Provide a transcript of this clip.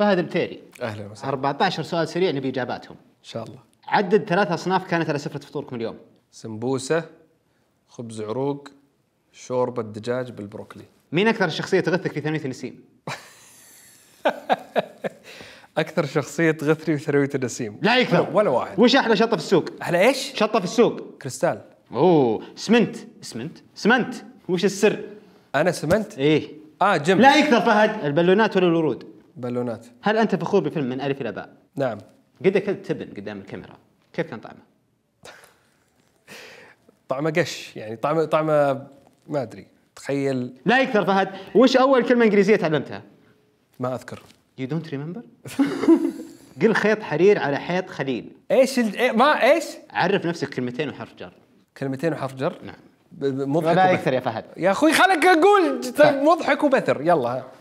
فهد المثيري اهلا وسهلا 14 سؤال سريع نبي اجاباتهم ان شاء الله عدد ثلاث اصناف كانت على سفره فطوركم اليوم سمبوسه خبز عروق شوربه دجاج بالبروكلي مين اكثر شخصيه تغثك في ثانويه النسيم؟ اكثر شخصيه تغثني في ثانويه النسيم لا يكثر ولا, ولا واحد وش احلى شطه في السوق؟ احلى ايش؟ شطه في السوق كريستال اوه سمنت سمنت سمنت وش السر؟ انا سمنت؟ ايه اه جم لا يكثر فهد البالونات ولا الورود بالونات هل انت فخور بفيلم من الف الى باء؟ نعم قد اكلت تبن قدام الكاميرا كيف كان طعمه؟ طعمه قش يعني طعمه طعمه ما ادري تخيل لا يكثر فهد وش اول كلمه انجليزيه تعلمتها؟ ما اذكر يو دونت ريمبر؟ قل خيط حرير على حيط خليل ايش ال... إيه، ما ايش؟ عرف نفسك كلمتين وحرف جر كلمتين وحرف جر؟ نعم مضحك لا يكثر يا فهد يا اخوي خلك اقول طيب، مضحك وبثر يلا